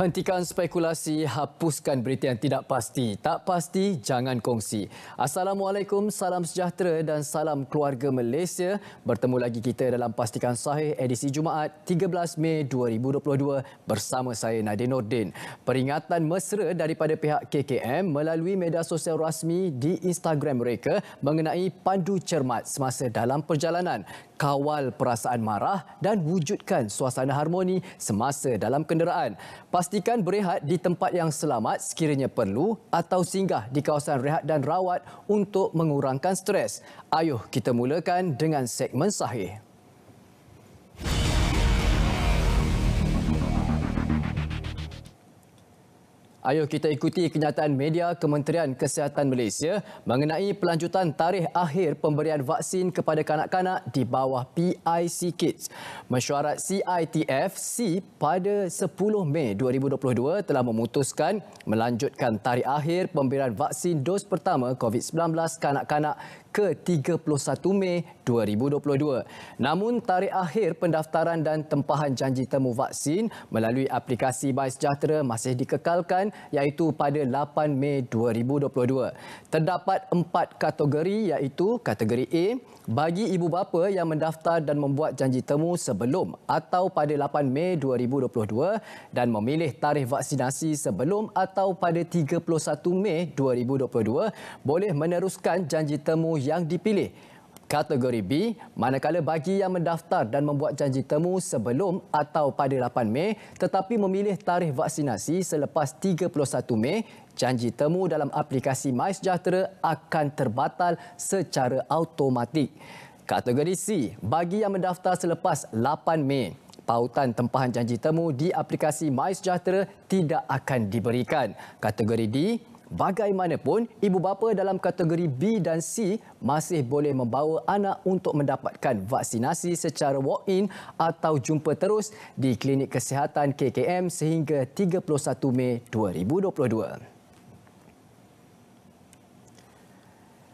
Hentikan spekulasi, hapuskan berita yang tidak pasti. Tak pasti, jangan kongsi. Assalamualaikum, salam sejahtera dan salam keluarga Malaysia. Bertemu lagi kita dalam Pastikan Sahih edisi Jumaat 13 Mei 2022 bersama saya Nadine Nordin. Peringatan mesra daripada pihak KKM melalui media sosial rasmi di Instagram mereka mengenai pandu cermat semasa dalam perjalanan kawal perasaan marah dan wujudkan suasana harmoni semasa dalam kenderaan. Pasti pastikan berehat di tempat yang selamat sekiranya perlu atau singgah di kawasan rehat dan rawat untuk mengurangkan stres. Ayuh kita mulakan dengan segmen sahih. Ayuh kita ikuti kenyataan media Kementerian Kesihatan Malaysia mengenai pelanjutan tarikh akhir pemberian vaksin kepada kanak-kanak di bawah PIC Kids. Mesyuarat CITFC pada 10 Mei 2022 telah memutuskan melanjutkan tarikh akhir pemberian vaksin dos pertama COVID-19 kanak-kanak ke 31 Mei 2022. Namun tarikh akhir pendaftaran dan tempahan janji temu vaksin melalui aplikasi MySejahtera masih dikekalkan iaitu pada 8 Mei 2022. Terdapat empat kategori iaitu kategori A bagi ibu bapa yang mendaftar dan membuat janji temu sebelum atau pada 8 Mei 2022 dan memilih tarikh vaksinasi sebelum atau pada 31 Mei 2022 boleh meneruskan janji temu yang dipilih. Kategori B, manakala bagi yang mendaftar dan membuat janji temu sebelum atau pada 8 Mei tetapi memilih tarikh vaksinasi selepas 31 Mei, janji temu dalam aplikasi MySejahtera akan terbatal secara automatik. Kategori C, bagi yang mendaftar selepas 8 Mei, pautan tempahan janji temu di aplikasi MySejahtera tidak akan diberikan. Kategori D, Bagaimanapun, ibu bapa dalam kategori B dan C masih boleh membawa anak untuk mendapatkan vaksinasi secara walk-in atau jumpa terus di klinik kesihatan KKM sehingga 31 Mei 2022.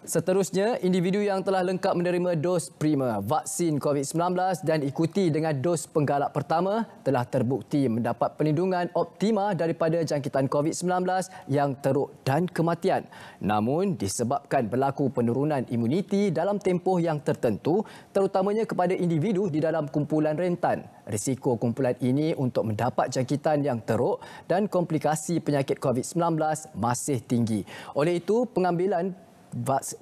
Seterusnya, individu yang telah lengkap menerima dos prima vaksin COVID-19 dan ikuti dengan dos penggalak pertama telah terbukti mendapat perlindungan optima daripada jangkitan COVID-19 yang teruk dan kematian. Namun, disebabkan berlaku penurunan imuniti dalam tempoh yang tertentu, terutamanya kepada individu di dalam kumpulan rentan. Risiko kumpulan ini untuk mendapat jangkitan yang teruk dan komplikasi penyakit COVID-19 masih tinggi. Oleh itu, pengambilan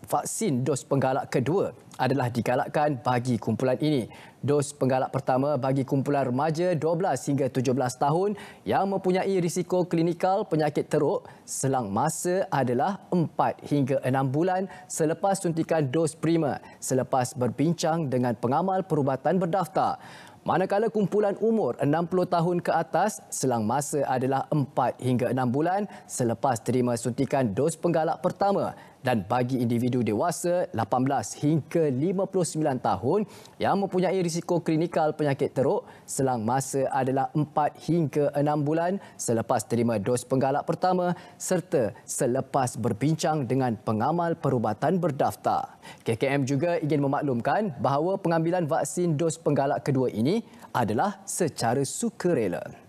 vaksin dos penggalak kedua adalah digalakkan bagi kumpulan ini. Dos penggalak pertama bagi kumpulan remaja 12 hingga 17 tahun yang mempunyai risiko klinikal penyakit teruk selang masa adalah 4 hingga 6 bulan selepas suntikan dos prima selepas berbincang dengan pengamal perubatan berdaftar. Manakala kumpulan umur 60 tahun ke atas selang masa adalah 4 hingga 6 bulan selepas terima suntikan dos penggalak pertama dan bagi individu dewasa 18 hingga 59 tahun yang mempunyai risiko klinikal penyakit teruk selang masa adalah 4 hingga 6 bulan selepas terima dos penggalak pertama serta selepas berbincang dengan pengamal perubatan berdaftar. KKM juga ingin memaklumkan bahawa pengambilan vaksin dos penggalak kedua ini adalah secara sukarela.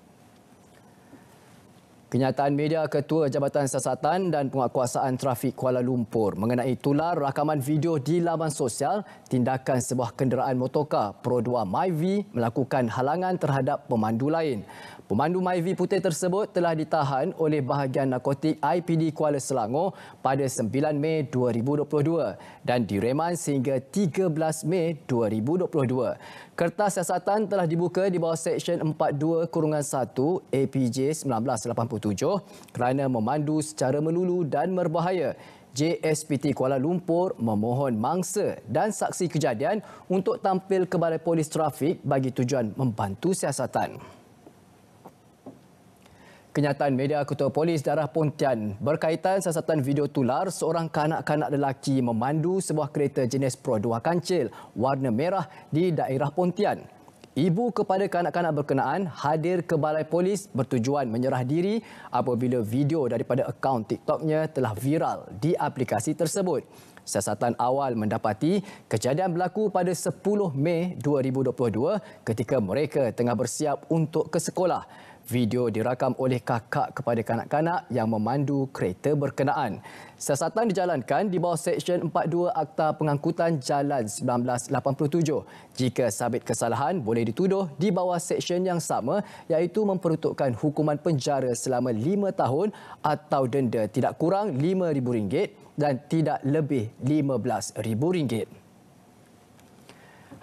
Kenyataan media Ketua Jabatan Siasatan dan Penguatkuasaan Trafik Kuala Lumpur mengenai tular rakaman video di laman sosial tindakan sebuah kenderaan motokar Pro 2 MyV melakukan halangan terhadap pemandu lain. Pemandu MyV putih tersebut telah ditahan oleh bahagian narkotik IPD Kuala Selangor pada 9 Mei 2022 dan direman sehingga 13 Mei 2022. Kertas siasatan telah dibuka di bawah Seksyen 42-1 APJ 1987 kerana memandu secara melulu dan berbahaya. JSPT Kuala Lumpur memohon mangsa dan saksi kejadian untuk tampil ke balai polis trafik bagi tujuan membantu siasatan. Kenyataan media Ketua Polis Daerah Pontian berkaitan sasatan video tular seorang kanak-kanak lelaki memandu sebuah kereta jenis Pro 2 kancil warna merah di daerah Pontian. Ibu kepada kanak-kanak berkenaan hadir ke balai polis bertujuan menyerah diri apabila video daripada akaun TikToknya telah viral di aplikasi tersebut. Siasatan awal mendapati kejadian berlaku pada 10 Mei 2022 ketika mereka tengah bersiap untuk ke sekolah. Video dirakam oleh kakak kepada kanak-kanak yang memandu kereta berkenaan. Siasatan dijalankan di bawah Seksyen 42 Akta Pengangkutan Jalan 1987. Jika sabit kesalahan boleh dituduh di bawah Seksyen yang sama iaitu memperuntukkan hukuman penjara selama 5 tahun atau denda tidak kurang RM5,000 dan tidak lebih RM15,000.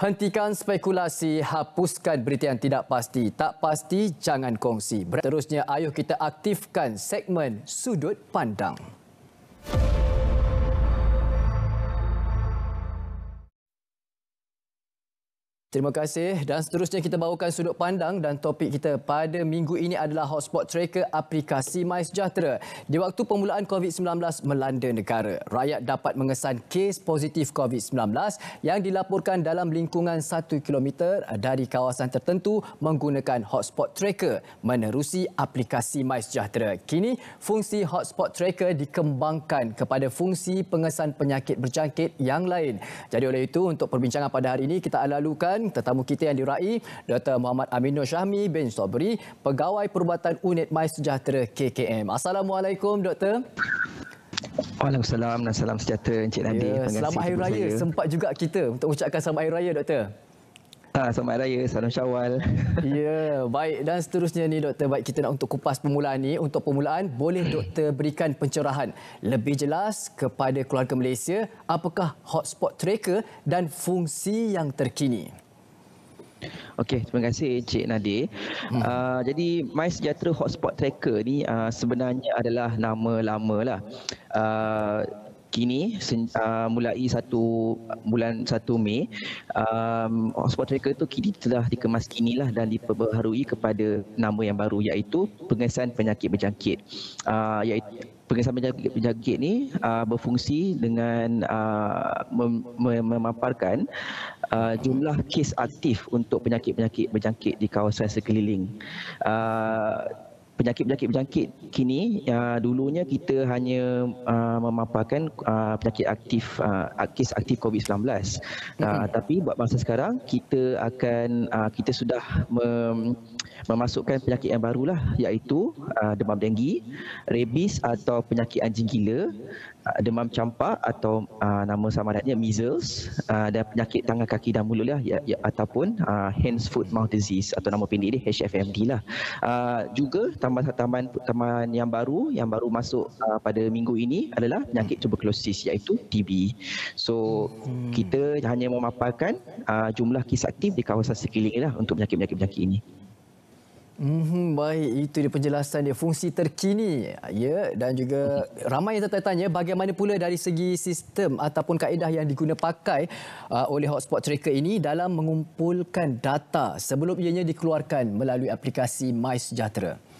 Hentikan spekulasi, hapuskan berita yang tidak pasti. Tak pasti, jangan kongsi. Terusnya, ayuh kita aktifkan segmen Sudut Pandang. Sudut Pandang. Terima kasih dan seterusnya kita bawakan sudut pandang dan topik kita pada minggu ini adalah hotspot tracker aplikasi MySejahtera. Di waktu pemulaan COVID-19 melanda negara, rakyat dapat mengesan kes positif COVID-19 yang dilaporkan dalam lingkungan 1 km dari kawasan tertentu menggunakan hotspot tracker menerusi aplikasi MySejahtera. Kini, fungsi hotspot tracker dikembangkan kepada fungsi pengesan penyakit berjangkit yang lain. Jadi oleh itu, untuk perbincangan pada hari ini, kita alalukan dan tetamu kita yang dirai Dr. Muhammad Aminul Syahmi bin Sobri, Pegawai Perubatan Unit My Sejahtera KKM. Assalamualaikum Dr. Waalaikumsalam dan salam sejahtera Encik Nadi. Ya, selamat Hari Raya. Saya. Sempat juga kita untuk ucapkan selamat Hari Raya Doktor. Ha, selamat Raya, Salam Syawal. Ya, baik. Dan seterusnya ni Doktor, baik kita nak untuk kupas permulaan ini. Untuk permulaan, boleh Doktor berikan pencerahan lebih jelas kepada keluarga Malaysia apakah hotspot tracker dan fungsi yang terkini. Okey, terima kasih Encik Nadir. Hmm. Uh, jadi My Sejahtera Hotspot Tracker ni uh, sebenarnya adalah nama lama lah. Uh, ah, kini sen, uh, mulai satu bulan satu Mei um, hotspot tracker itu kini telah dikemas kini lah dan diperbaharui kepada nama yang baru iaitu pengesan penyakit berjangkit uh, iaitu pengesan penyakit berjangkit ini uh, berfungsi dengan uh, memaparkan uh, jumlah kes aktif untuk penyakit-penyakit berjangkit di kawasan sekeliling uh, penyakit-penyakit penyakit kini uh, dulunya kita hanya uh, memaparkan uh, penyakit aktif uh, kes aktif COVID-19 uh, mm-hmm. tapi buat masa sekarang kita akan uh, kita sudah mem, memasukkan penyakit yang barulah iaitu uh, demam denggi, rabies atau penyakit anjing gila, uh, demam campak atau uh, nama samaratnya measles uh, dan penyakit tangan kaki dan mulut lah ya, ya, ataupun uh, hands foot mouth disease atau nama pendek dia HFMD lah. Uh, juga tambahan-tambahan taman yang baru yang baru masuk uh, pada minggu ini adalah penyakit tuberculosis iaitu TB. So hmm. kita hanya memaparkan uh, jumlah kes aktif di kawasan sekeliling lah untuk penyakit-penyakit ini. Mm-hmm, baik, itu dia penjelasan dia. Fungsi terkini ya, dan juga ramai yang tertanya bagaimana pula dari segi sistem ataupun kaedah yang diguna pakai uh, oleh hotspot tracker ini dalam mengumpulkan data sebelum ianya dikeluarkan melalui aplikasi MySejahtera. Sejahtera.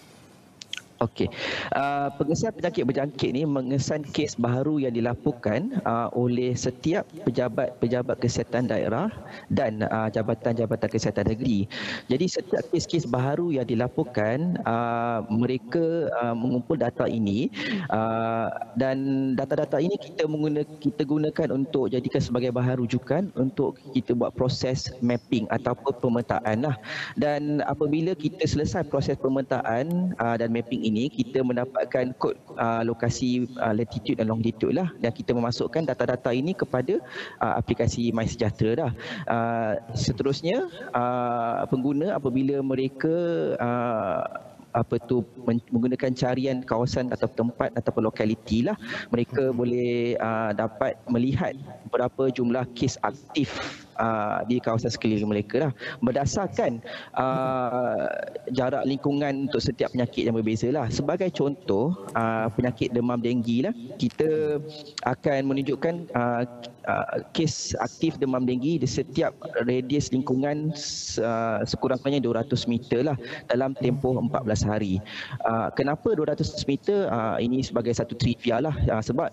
Okey. Uh, pengesahan penyakit berjangkit ini mengesan kes baru yang dilaporkan uh, oleh setiap pejabat-pejabat kesihatan daerah dan uh, jabatan-jabatan kesihatan negeri. Jadi setiap kes-kes baru yang dilaporkan, uh, mereka uh, mengumpul data ini uh, dan data-data ini kita, mengguna, kita gunakan untuk jadikan sebagai bahan rujukan untuk kita buat proses mapping ataupun pemetaan. Lah. Dan apabila kita selesai proses pemetaan uh, dan mapping ini, ini kita mendapatkan kod uh, lokasi uh, latitude dan longitude lah dan kita memasukkan data-data ini kepada uh, aplikasi MySejahtera dah. Uh, seterusnya uh, pengguna apabila mereka uh, apa tu menggunakan carian kawasan atau tempat atau lokaliti lah mereka boleh uh, dapat melihat berapa jumlah kes aktif Ah, di kawasan sekeliling mereka lah. Berdasarkan uh, jarak lingkungan untuk setiap penyakit yang berbeza lah. Sebagai contoh, uh, penyakit demam denggi lah, kita akan menunjukkan uh, uh, kes aktif demam denggi di setiap radius lingkungan uh, sekurang-kurangnya 200 meter lah dalam tempoh 14 hari. Uh, kenapa 200 meter? Uh, ini sebagai satu trivia lah. Uh, sebab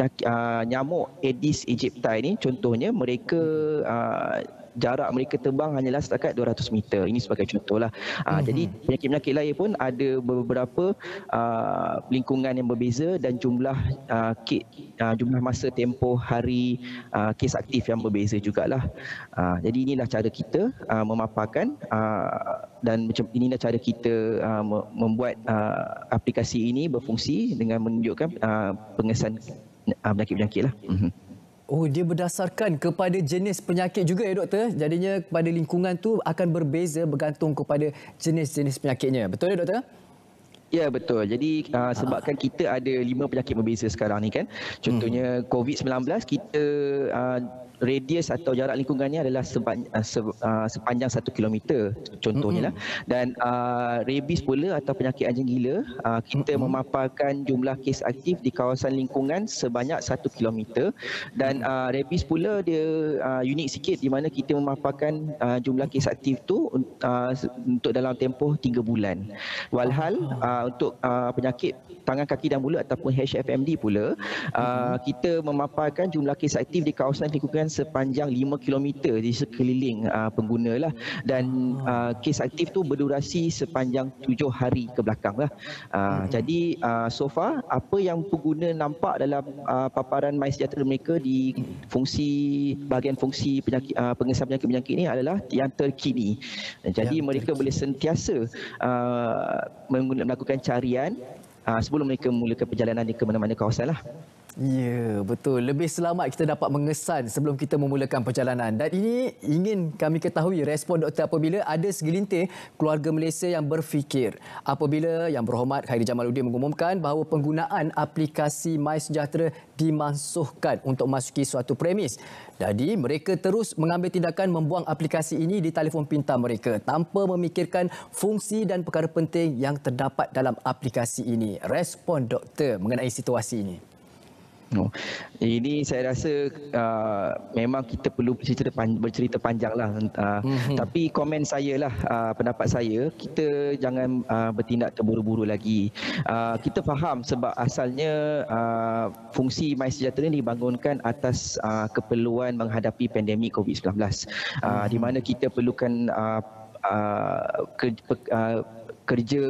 penyakit uh, ah, nyamuk Aedes aegypti ini contohnya mereka uh, jarak mereka terbang hanyalah setakat 200 meter. Ini sebagai contohlah. Aa, ah, mm-hmm. Jadi penyakit-penyakit lain pun ada beberapa aa, lingkungan yang berbeza dan jumlah aa, kek, aa, jumlah masa tempoh hari aa, kes aktif yang berbeza juga Aa, jadi inilah cara kita aa, memaparkan aa, dan macam inilah cara kita aa, membuat aa, aplikasi ini berfungsi dengan menunjukkan aa, pengesan Ah, penyakit-penyakit lah. Mhm. Oh, dia berdasarkan kepada jenis penyakit juga ya doktor. Jadinya kepada lingkungan tu akan berbeza bergantung kepada jenis-jenis penyakitnya. Betul ya doktor? Ya betul. Jadi uh, sebabkan kita ada lima penyakit berbeza sekarang ni kan. Contohnya mhm. COVID-19 kita uh, radius atau jarak lingkungannya adalah ah, ah, sepanjang satu kilometer, contohnya lah dan uh, rabies pula atau penyakit anjing gila uh, kita memaparkan jumlah kes aktif di kawasan lingkungan sebanyak satu kilometer. dan uh, rabies pula dia uh, unik sikit di mana kita memaparkan uh, jumlah kes aktif tu uh, untuk dalam tempoh tiga bulan walhal uh, untuk uh, penyakit tangan kaki dan mulut ataupun HFMD pula uh, kita memaparkan jumlah kes aktif di kawasan lingkungan sepanjang 5 km di sekeliling uh, pengguna lah dan uh, kes aktif tu berdurasi sepanjang 7 hari ke belakang lah. Uh, mm-hmm. Jadi uh, so far apa yang pengguna nampak dalam uh, paparan MySejahtera mereka di fungsi bahagian fungsi penyakit uh, pengesahan penyakit penyakit ini adalah yang terkini. Jadi yang mereka terkini. boleh sentiasa uh, melakukan carian uh, sebelum mereka mulakan perjalanan ke mana-mana kawasan lah. Ya, betul. Lebih selamat kita dapat mengesan sebelum kita memulakan perjalanan. Dan ini ingin kami ketahui respon doktor apabila ada segelintir keluarga Malaysia yang berfikir apabila yang berhormat Khairi Jamaluddin mengumumkan bahawa penggunaan aplikasi MySejahtera dimansuhkan untuk masuki suatu premis. Jadi mereka terus mengambil tindakan membuang aplikasi ini di telefon pintar mereka tanpa memikirkan fungsi dan perkara penting yang terdapat dalam aplikasi ini. Respon doktor mengenai situasi ini. Oh. Ini saya rasa uh, memang kita perlu bercerita, pan- bercerita panjang lah. Uh, mm-hmm. Tapi komen saya lah, uh, pendapat saya, kita jangan uh, bertindak terburu-buru lagi. Uh, kita faham sebab asalnya uh, fungsi My Sejahtera ini dibangunkan atas uh, keperluan menghadapi pandemik COVID-19. Uh, mm-hmm. Di mhm. mana kita perlukan uh, uh, ke, uh, kerja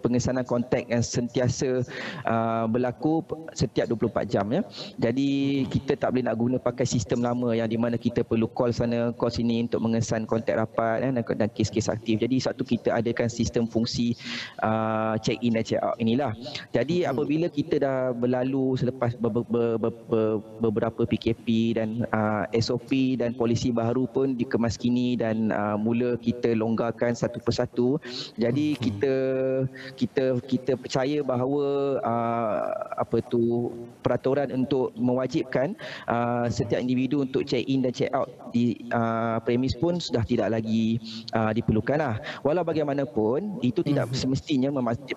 pengesanan kontak yang sentiasa uh, berlaku setiap 24 jam ya. Jadi kita tak boleh nak guna pakai sistem lama yang di mana kita perlu call sana, call sini untuk mengesan kontak rapat ya, dan, dan kes-kes aktif. Jadi satu kita adakan sistem fungsi uh, check in dan check out inilah. Jadi apabila kita dah berlalu selepas ber, ber, ber, ber, ber, beberapa PKP dan uh, SOP dan polisi baru pun dikemaskini dan uh, mula kita longgarkan satu persatu. Jadi kita kita kita kita percaya bahawa uh, apa tu peraturan untuk mewajibkan uh, setiap individu untuk check in dan check out di uh, premis pun sudah tidak lagi uh, lah. Walau bagaimanapun itu tidak hmm semestinya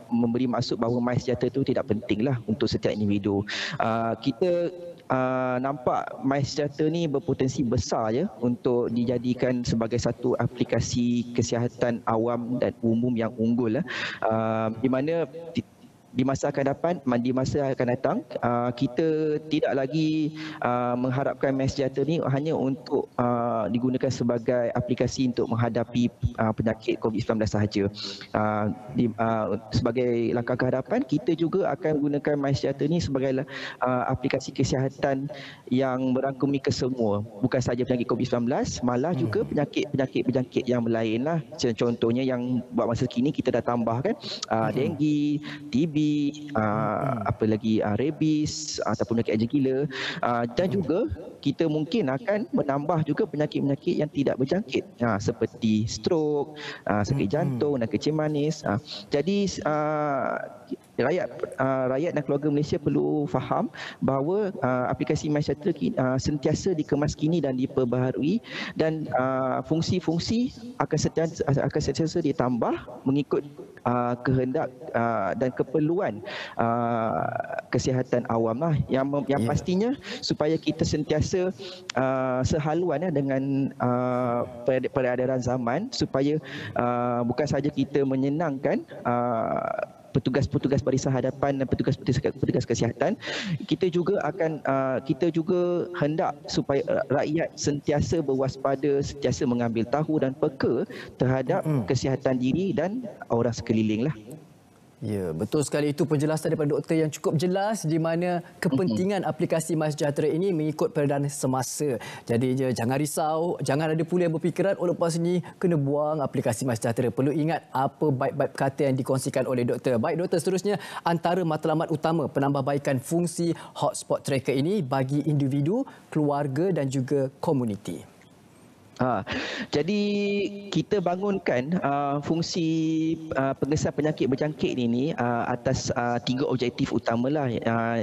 memberi maksud bahawa MySejahtera itu tidak pentinglah untuk setiap individu. Uh, kita Ah, nampak MySejahtera ni berpotensi besar ya untuk dijadikan sebagai satu aplikasi kesihatan awam dan umum yang unggul ya. Uh, di mana di masa akan dapat, di masa akan datang, uh, kita tidak lagi uh, mengharapkan mass data ni hanya untuk uh, digunakan sebagai aplikasi untuk menghadapi penyakit COVID-19 sahaja. sebagai langkah kehadapan, kita juga akan gunakan mass data ni sebagai aplikasi kesihatan yang merangkumi kesemua. Bukan sahaja penyakit COVID-19, malah hmm. juga penyakit-penyakit penyakit yang lain lah. Contohnya yang buat masa kini kita dah tambahkan kan, hmm. denggi, TB, uh, apa lagi uh, rabies ataupun penyakit anjing gila uh, dan hmm. juga kita mungkin akan menambah juga penyakit-penyakit yang tidak berjangkit ha, seperti strok, ha, sakit hmm. jantung dan kecil manis. Ha, jadi ha, rakyat ha, rakyat dan keluarga Malaysia perlu faham bahawa ha, aplikasi MySetter ha, sentiasa kini dan diperbaharui dan ha, fungsi-fungsi akan sentiasa, akan sentiasa ditambah mengikut Uh, kehendak uh, dan keperluan uh, kesihatan awam lah yang, yang ya. pastinya supaya kita sentiasa rasa uh, sehaluan uh, dengan uh, peredaran zaman supaya uh, bukan saja kita menyenangkan uh, petugas-petugas barisan hadapan dan petugas-petugas kesihatan kita juga akan uh, kita juga hendak supaya uh, rakyat sentiasa berwaspada sentiasa mengambil tahu dan peka terhadap kesihatan diri dan orang sekeliling lah. Ya, betul sekali itu penjelasan daripada doktor yang cukup jelas di mana kepentingan mm-hmm. aplikasi MySejahtera ini mengikut peredaran semasa. Jadi ya, jangan risau, jangan ada pula yang berfikiran oh lepas ini kena buang aplikasi MySejahtera. Perlu ingat apa baik-baik kata yang dikongsikan oleh doktor. Baik doktor, seterusnya antara matlamat utama penambahbaikan fungsi hotspot tracker ini bagi individu, keluarga dan juga komuniti. Ha, jadi kita bangunkan uh, fungsi uh, pengesan penyakit berjangkit ini uh, atas uh, tiga objektif utamalah uh,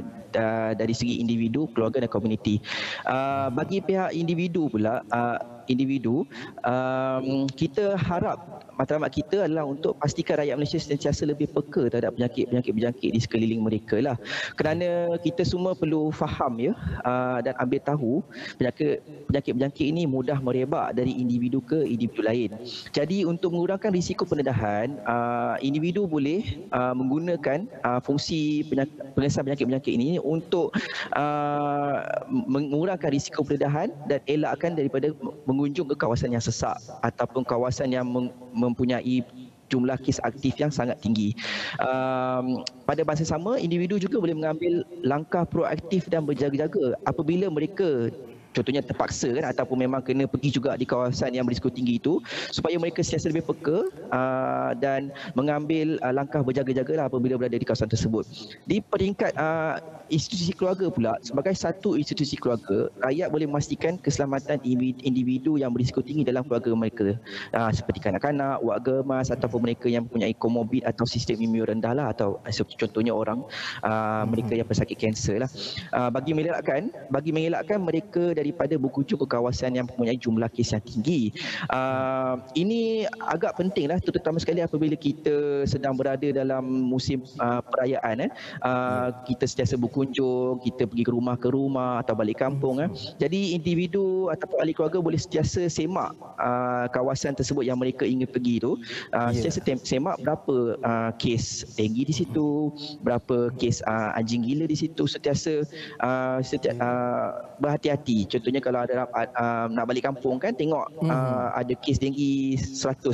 dari segi individu, keluarga dan komuniti. Uh, bagi pihak individu pula uh, individu um, kita harap matlamat kita adalah untuk pastikan rakyat Malaysia sentiasa lebih peka terhadap penyakit-penyakit berjangkit di sekeliling mereka lah kerana kita semua perlu faham ya uh, dan ambil tahu penyakit penyakit berjangkit ini mudah merebak dari individu ke individu lain jadi untuk mengurangkan risiko pendedahan uh, individu boleh uh, menggunakan uh, fungsi penyakit penyakit-penyakit ini untuk uh, mengurangkan risiko pendedahan dan elakkan daripada mengunjung ke kawasan yang sesak ataupun kawasan yang mempunyai jumlah kes aktif yang sangat tinggi. Um, pada masa sama, individu juga boleh mengambil langkah proaktif dan berjaga-jaga apabila mereka contohnya terpaksa kan ataupun memang kena pergi juga di kawasan yang berisiko tinggi itu supaya mereka sentiasa lebih peka uh, dan mengambil uh, langkah berjaga-jaga lah apabila berada di kawasan tersebut. Di peringkat uh, institusi keluarga pula sebagai satu institusi keluarga rakyat boleh memastikan keselamatan individu yang berisiko tinggi dalam keluarga mereka uh, seperti kanak-kanak, wak gemas ataupun mereka yang mempunyai komorbid atau sistem imun rendah lah atau contohnya orang uh, mereka hmm. yang pesakit kanser lah. Uh, bagi mengelakkan bagi mengelakkan mereka daripada berkunjung ke kawasan yang mempunyai jumlah kes yang tinggi. Uh, ini agak pentinglah terutama sekali apabila kita sedang berada dalam musim uh, perayaan eh. Uh, kita sentiasa berkunjung, kita pergi ke rumah ke rumah atau balik kampung eh. Jadi individu atau ahli keluarga boleh sentiasa semak uh, kawasan tersebut yang mereka ingin pergi tu. Uh, sentiasa tem- semak berapa uh, kes tinggi di situ, berapa kes uh, anjing gila di situ sentiasa uh, setiap, uh, berhati-hati contohnya kalau ada uh, nak balik kampung kan tengok hmm. uh, ada kes denggi 100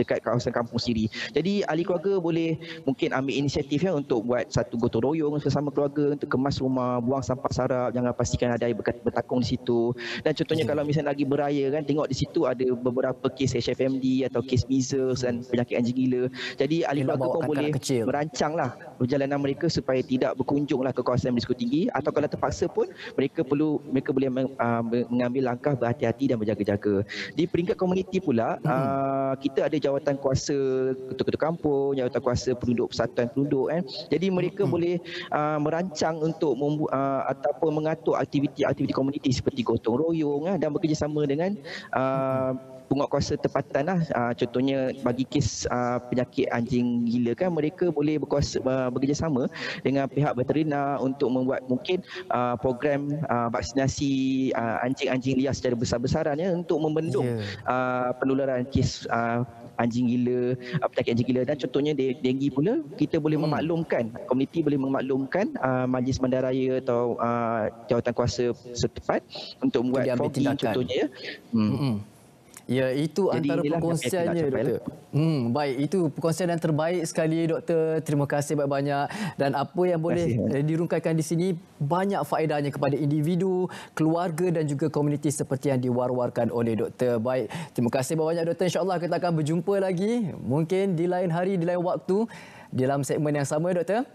dekat kawasan kampung sendiri. Jadi ahli keluarga boleh mungkin ambil inisiatif ya untuk buat satu gotong royong bersama keluarga untuk kemas rumah, buang sampah sarap, jangan pastikan ada air bertakung di situ. Dan contohnya hmm. kalau misalnya lagi beraya kan tengok di situ ada beberapa kes HFMD atau kes measles dan penyakit anjing gila. Jadi ahli Yalah keluarga pun boleh kecil. merancanglah perjalanan mereka supaya tidak berkunjunglah ke kawasan risiko tinggi atau kalau terpaksa pun mereka perlu mereka boleh uh, mengambil langkah berhati-hati dan berjaga-jaga. Di peringkat komuniti pula, hmm. uh, kita ada jawatan kuasa ketua-ketua kampung, jawatan kuasa penduduk persatuan penduduk eh. Jadi mereka hmm. boleh uh, merancang untuk membu- uh, ataupun mengatur aktiviti-aktiviti komuniti seperti gotong royong uh, dan bekerjasama dengan uh, penguatkuasa tempatan lah. Uh, contohnya bagi kes uh, penyakit anjing gila kan mereka boleh berkuasa, uh, bekerjasama dengan pihak veterina untuk membuat mungkin uh, program uh, vaksinasi uh, anjing-anjing liar secara besar-besaran ya untuk membendung yeah. Ya. uh, penularan kes uh, anjing gila, penyakit anjing gila dan contohnya dengue pula kita boleh hmm. memaklumkan, komuniti boleh memaklumkan uh, majlis bandaraya atau uh, jawatan kuasa setempat untuk membuat fogging contohnya ya. Hmm. hmm Ya, itu Jadi antara perkongsiannya, lah. Doktor. Hmm, baik, itu perkongsian yang terbaik sekali, Doktor. Terima kasih banyak-banyak. Dan apa yang boleh kasih, dirungkaikan di sini, banyak faedahnya kepada individu, keluarga dan juga komuniti seperti yang diwar-warkan oleh Doktor. Baik, terima kasih banyak-banyak, Doktor. InsyaAllah kita akan berjumpa lagi mungkin di lain hari, di lain waktu dalam segmen yang sama, Doktor.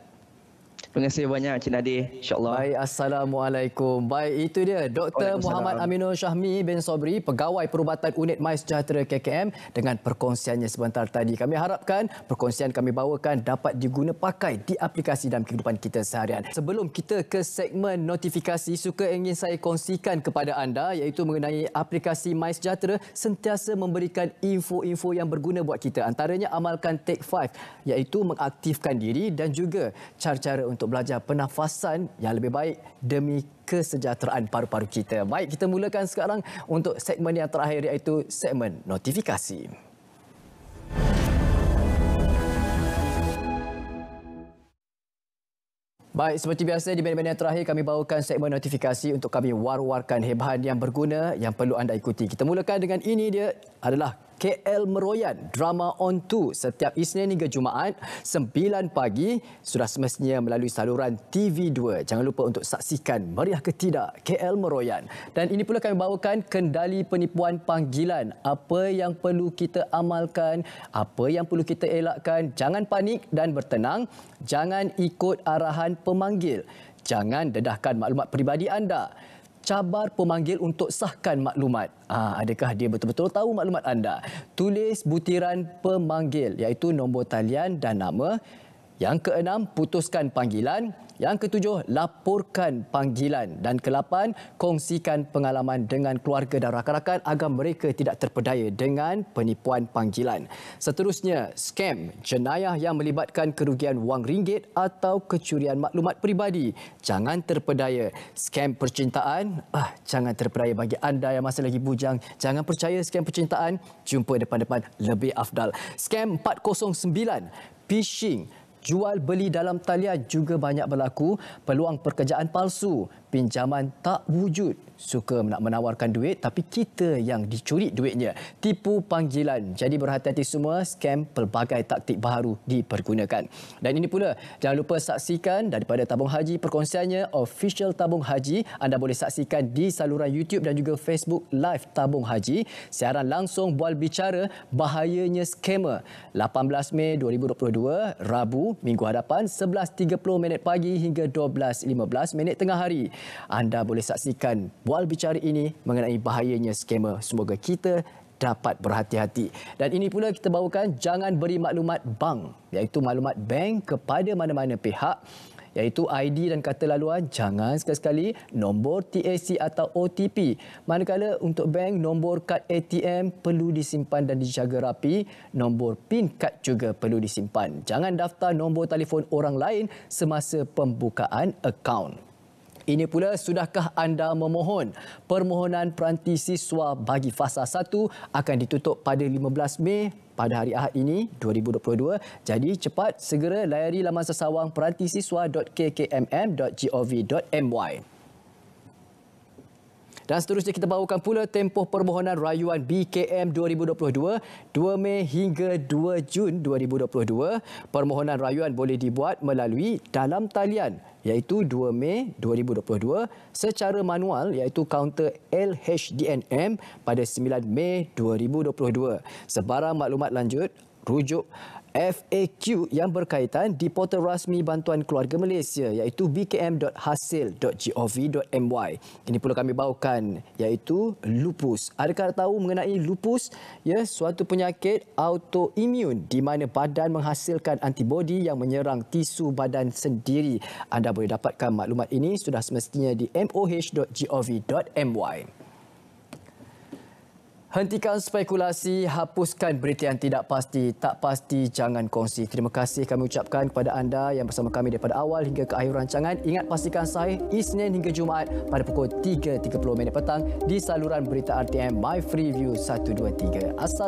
Terima kasih banyak Cik Nadir. InsyaAllah. Baik, Assalamualaikum. Baik, itu dia Dr. Muhammad Aminul Shahmi bin Sobri, Pegawai Perubatan Unit Mais Sejahtera KKM dengan perkongsiannya sebentar tadi. Kami harapkan perkongsian kami bawakan dapat diguna pakai di aplikasi dalam kehidupan kita seharian. Sebelum kita ke segmen notifikasi, suka ingin saya kongsikan kepada anda iaitu mengenai aplikasi Mais Sejahtera sentiasa memberikan info-info yang berguna buat kita. Antaranya amalkan Take 5 iaitu mengaktifkan diri dan juga cara-cara untuk untuk belajar pernafasan yang lebih baik demi kesejahteraan paru-paru kita. Baik, kita mulakan sekarang untuk segmen yang terakhir iaitu segmen notifikasi. Baik, seperti biasa di media yang terakhir kami bawakan segmen notifikasi untuk kami war-warkan hebahan yang berguna yang perlu anda ikuti. Kita mulakan dengan ini dia adalah KL Meroyan drama on 2 setiap Isnin hingga Jumaat 9 pagi sudah semestinya melalui saluran TV2. Jangan lupa untuk saksikan Meriah Ketidak KL Meroyan. Dan ini pula kami bawakan kendali penipuan panggilan. Apa yang perlu kita amalkan, apa yang perlu kita elakkan. Jangan panik dan bertenang. Jangan ikut arahan pemanggil. Jangan dedahkan maklumat peribadi anda cabar pemanggil untuk sahkan maklumat. Ha, adakah dia betul-betul tahu maklumat anda? Tulis butiran pemanggil iaitu nombor talian dan nama yang keenam, putuskan panggilan. Yang ketujuh, laporkan panggilan. Dan kelapan, kongsikan pengalaman dengan keluarga dan rakan-rakan agar mereka tidak terpedaya dengan penipuan panggilan. Seterusnya, skam, jenayah yang melibatkan kerugian wang ringgit atau kecurian maklumat peribadi. Jangan terpedaya. Skam percintaan, ah, jangan terpedaya bagi anda yang masih lagi bujang. Jangan percaya skam percintaan. Jumpa depan-depan lebih afdal. Skam 409, phishing, jual beli dalam talian juga banyak berlaku, peluang pekerjaan palsu, pinjaman tak wujud. Suka nak menawarkan duit tapi kita yang dicuri duitnya. Tipu panggilan. Jadi berhati-hati semua, skam pelbagai taktik baru dipergunakan. Dan ini pula, jangan lupa saksikan daripada Tabung Haji perkongsiannya official Tabung Haji. Anda boleh saksikan di saluran YouTube dan juga Facebook Live Tabung Haji. Siaran langsung bual bicara bahayanya skamer. 18 Mei 2022, Rabu, minggu hadapan 11.30 minit pagi hingga 12.15 minit tengah hari anda boleh saksikan bual bicara ini mengenai bahayanya skamer. Semoga kita dapat berhati-hati. Dan ini pula kita bawakan jangan beri maklumat bank iaitu maklumat bank kepada mana-mana pihak iaitu ID dan kata laluan jangan sekali-sekali nombor TAC atau OTP. Manakala untuk bank nombor kad ATM perlu disimpan dan dijaga rapi, nombor PIN kad juga perlu disimpan. Jangan daftar nombor telefon orang lain semasa pembukaan akaun. Ini pula sudahkah anda memohon permohonan peranti siswa bagi fasa 1 akan ditutup pada 15 Mei pada hari Ahad ini 2022. Jadi cepat segera layari laman sesawang perantisiswa.kkmm.gov.my. Dan seterusnya kita bawakan pula tempoh permohonan rayuan BKM 2022 2 Mei hingga 2 Jun 2022. Permohonan rayuan boleh dibuat melalui dalam talian iaitu 2 Mei 2022 secara manual iaitu kaunter LHDNM pada 9 Mei 2022. Sebarang maklumat lanjut rujuk FAQ yang berkaitan di portal rasmi bantuan keluarga Malaysia iaitu bkm.hasil.gov.my. Ini perlu kami bawakan iaitu lupus. Adakah anda tahu mengenai lupus? Ya, suatu penyakit autoimun di mana badan menghasilkan antibodi yang menyerang tisu badan sendiri. Anda boleh dapatkan maklumat ini sudah semestinya di moh.gov.my. Hentikan spekulasi, hapuskan berita yang tidak pasti. Tak pasti, jangan kongsi. Terima kasih kami ucapkan kepada anda yang bersama kami daripada awal hingga ke akhir rancangan. Ingat pastikan saya, Isnin hingga Jumaat pada pukul 3.30 petang di saluran berita RTM My Free View 123. Assalamualaikum.